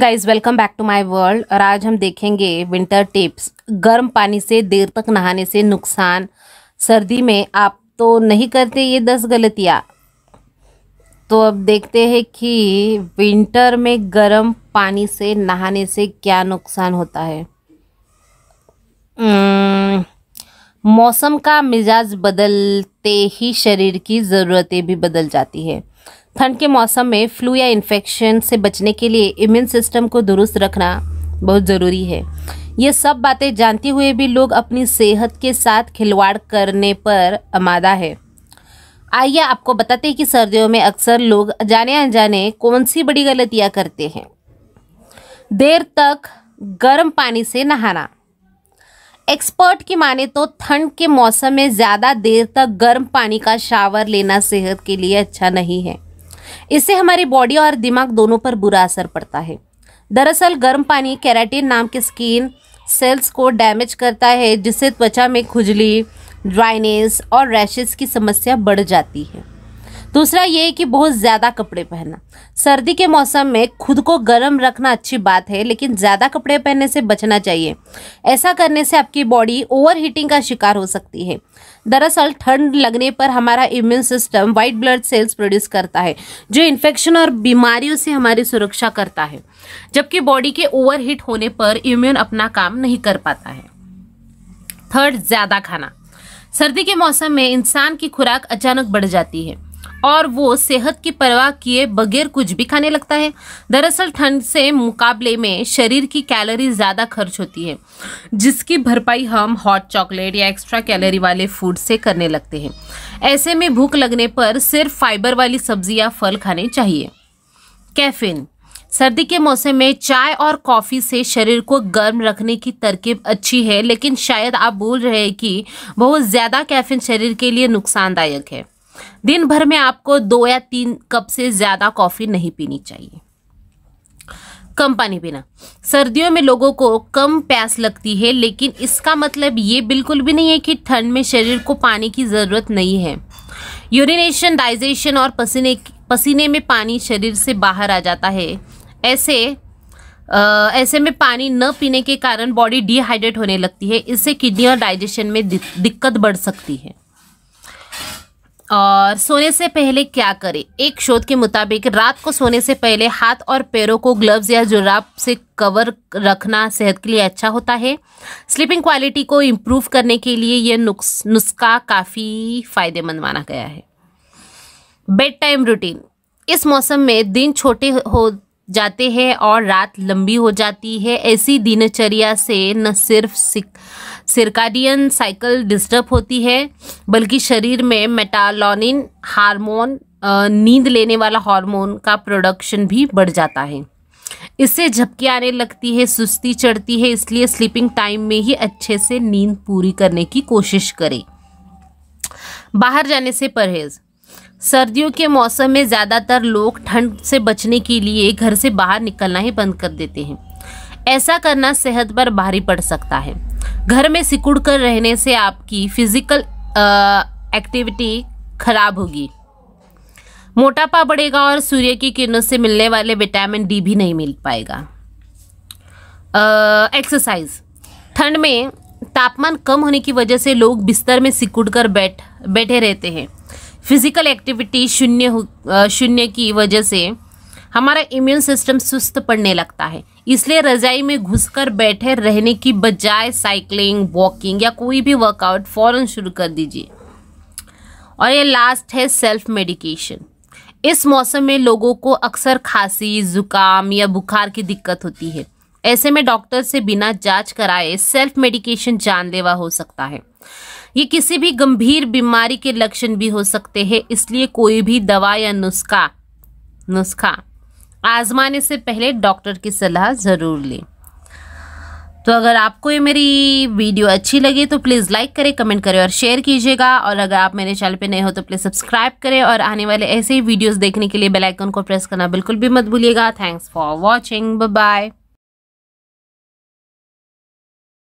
guys welcome back to my world और आज हम देखेंगे विंटर टिप्स गर्म पानी से देर तक नहाने से नुकसान सर्दी में आप तो नहीं करते ये दस गलतियाँ तो अब देखते हैं कि विंटर में गर्म पानी से नहाने से क्या नुकसान होता है hmm, मौसम का मिजाज बदलते ही शरीर की ज़रूरतें भी बदल जाती है ठंड के मौसम में फ्लू या इन्फेक्शन से बचने के लिए इम्यून सिस्टम को दुरुस्त रखना बहुत ज़रूरी है ये सब बातें जानते हुए भी लोग अपनी सेहत के साथ खिलवाड़ करने पर आमादा है आइए आपको बताते हैं कि सर्दियों में अक्सर लोग जाने अनजाने कौन सी बड़ी गलतियाँ करते हैं देर तक गर्म पानी से नहाना एक्सपर्ट की माने तो ठंड के मौसम में ज़्यादा देर तक गर्म पानी का शावर लेना सेहत के लिए अच्छा नहीं है इससे हमारी बॉडी और दिमाग दोनों पर बुरा असर पड़ता है दरअसल गर्म पानी कैराटिन नाम के स्किन सेल्स को डैमेज करता है जिससे त्वचा में खुजली ड्राइनेस और रैशेस की समस्या बढ़ जाती है दूसरा ये है कि बहुत ज़्यादा कपड़े पहनना सर्दी के मौसम में खुद को गर्म रखना अच्छी बात है लेकिन ज़्यादा कपड़े पहनने से बचना चाहिए ऐसा करने से आपकी बॉडी ओवर हीटिंग का शिकार हो सकती है दरअसल ठंड लगने पर हमारा immune system white blood cells produce करता है जो इन्फेक्शन और बीमारियों से हमारी सुरक्षा करता है जबकि बॉडी के ओवर हीट होने पर इम्यून अपना काम नहीं कर पाता है थर्ड ज़्यादा खाना सर्दी के मौसम में इंसान की खुराक अचानक बढ़ जाती है और वो सेहत की परवाह किए बगैर कुछ भी खाने लगता है दरअसल ठंड से मुकाबले में शरीर की कैलोरी ज़्यादा खर्च होती है जिसकी भरपाई हम हॉट चॉकलेट या एक्स्ट्रा कैलोरी वाले फूड से करने लगते हैं ऐसे में भूख लगने पर सिर्फ फाइबर वाली सब्जी या फल खाने चाहिए कैफिन सर्दी के मौसम में चाय और कॉफ़ी से शरीर को गर्म रखने की तरकीब अच्छी है लेकिन शायद आप भूल रहे हैं कि बहुत ज़्यादा कैफिन शरीर के लिए नुकसानदायक है दिन भर में आपको दो या तीन कप से ज़्यादा कॉफ़ी नहीं पीनी चाहिए कम पानी पीना सर्दियों में लोगों को कम प्यास लगती है लेकिन इसका मतलब ये बिल्कुल भी नहीं है कि ठंड में शरीर को पानी की ज़रूरत नहीं है यूरिनेशन डाइजेशन और पसीने पसीने में पानी शरीर से बाहर आ जाता है ऐसे आ, ऐसे में पानी न पीने के कारण बॉडी डिहाइड्रेट होने लगती है इससे किडनी और डाइजेशन में दिक्कत बढ़ सकती है और सोने से पहले क्या करें एक शोध के मुताबिक रात को सोने से पहले हाथ और पैरों को ग्लव्स या जुराब से कवर रखना सेहत के लिए अच्छा होता है स्लीपिंग क्वालिटी को इम्प्रूव करने के लिए यह नुस्खा काफ़ी फायदेमंद माना गया है बेड टाइम रूटीन इस मौसम में दिन छोटे हो जाते हैं और रात लंबी हो जाती है ऐसी दिनचर्या से न सिर्फ सिरकाडियन साइकिल डिस्टर्ब होती है बल्कि शरीर में मेटालोनिन हार्मोन नींद लेने वाला हार्मोन का प्रोडक्शन भी बढ़ जाता है इससे झपकी आने लगती है सुस्ती चढ़ती है इसलिए स्लीपिंग टाइम में ही अच्छे से नींद पूरी करने की कोशिश करें बाहर जाने से परहेज़ सर्दियों के मौसम में ज़्यादातर लोग ठंड से बचने के लिए घर से बाहर निकलना ही बंद कर देते हैं ऐसा करना सेहत पर भारी पड़ सकता है घर में सिकुड़ कर रहने से आपकी फिजिकल एक्टिविटी खराब होगी मोटापा बढ़ेगा और सूर्य की किरणों से मिलने वाले विटामिन डी भी नहीं मिल पाएगा एक्सरसाइज ठंड में तापमान कम होने की वजह से लोग बिस्तर में सिकुड़ कर बैठ बैठे रहते हैं फिजिकल एक्टिविटी शून्य शून्य की वजह से हमारा इम्यून सिस्टम सुस्त पड़ने लगता है इसलिए रजाई में घुसकर बैठे रहने की बजाय साइकिलिंग वॉकिंग या कोई भी वर्कआउट फ़ौरन शुरू कर दीजिए और ये लास्ट है सेल्फ मेडिकेशन इस मौसम में लोगों को अक्सर खांसी जुकाम या बुखार की दिक्कत होती है ऐसे में डॉक्टर से बिना जांच कराए सेल्फ मेडिकेशन जानलेवा हो सकता है ये किसी भी गंभीर बीमारी के लक्षण भी हो सकते हैं इसलिए कोई भी दवा या नुस्खा नुस्खा आजमाने से पहले डॉक्टर की सलाह ज़रूर लें तो अगर आपको ये मेरी वीडियो अच्छी लगी तो प्लीज़ लाइक करें कमेंट करें और शेयर कीजिएगा और अगर आप मेरे चैनल पे नए हो तो प्लीज़ सब्सक्राइब करें और आने वाले ऐसे ही वीडियोस देखने के लिए बेल आइकन को प्रेस करना बिल्कुल भी मत भूलिएगा थैंक्स फॉर वॉचिंग बाय